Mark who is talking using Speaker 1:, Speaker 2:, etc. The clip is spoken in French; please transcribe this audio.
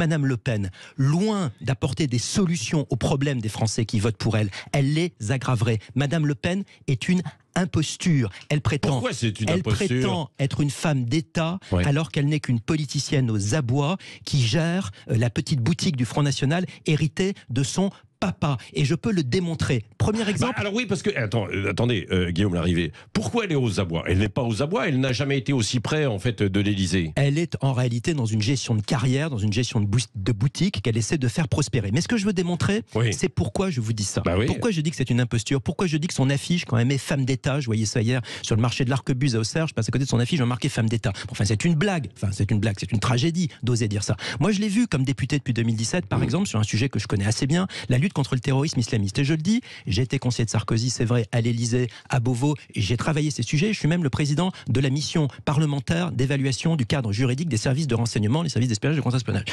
Speaker 1: Madame Le Pen, loin d'apporter des solutions aux problèmes des Français qui votent pour elle, elle les aggraverait. Madame Le Pen est une imposture. Elle prétend, être une femme d'État alors qu'elle n'est qu'une politicienne aux abois qui gère euh, la petite boutique du Front National héritée de son papa et je peux le démontrer.
Speaker 2: Premier ah bah, exemple. alors oui, parce que euh, attendez, euh, Guillaume l'arrivée. Pourquoi elle est aux abois Elle n'est pas aux abois. Elle n'a jamais été aussi près en fait de l'Élysée.
Speaker 1: Elle est en réalité dans une gestion de carrière, dans une gestion de, de boutique qu'elle essaie de faire prospérer. Mais ce que je veux démontrer,
Speaker 2: c'est pourquoi je vous dis ça. Bah pourquoi
Speaker 1: je dis que c'est une imposture. Pourquoi je dis que son affiche, quand elle met femme d'État, je voyais ça hier sur le marché de l'Arquebuse à Auxerre, je passe à côté de son affiche, j'ai marqué femme d'État. Enfin, c'est une blague. Enfin, c'est une blague. C'est une tragédie d'oser dire ça. Moi, je l'ai vu comme député depuis 2017, par mmh. exemple, sur un sujet que je connais assez bien, la lutte contre le terrorisme islamiste. Et je le dis, j'ai été conseiller de Sarkozy, c'est vrai, à l'Élysée, à Beauvau, et j'ai travaillé ces sujets. Je suis même le président de la mission parlementaire d'évaluation du cadre juridique des services de renseignement, les services d'espionnage et de contre-espionnage.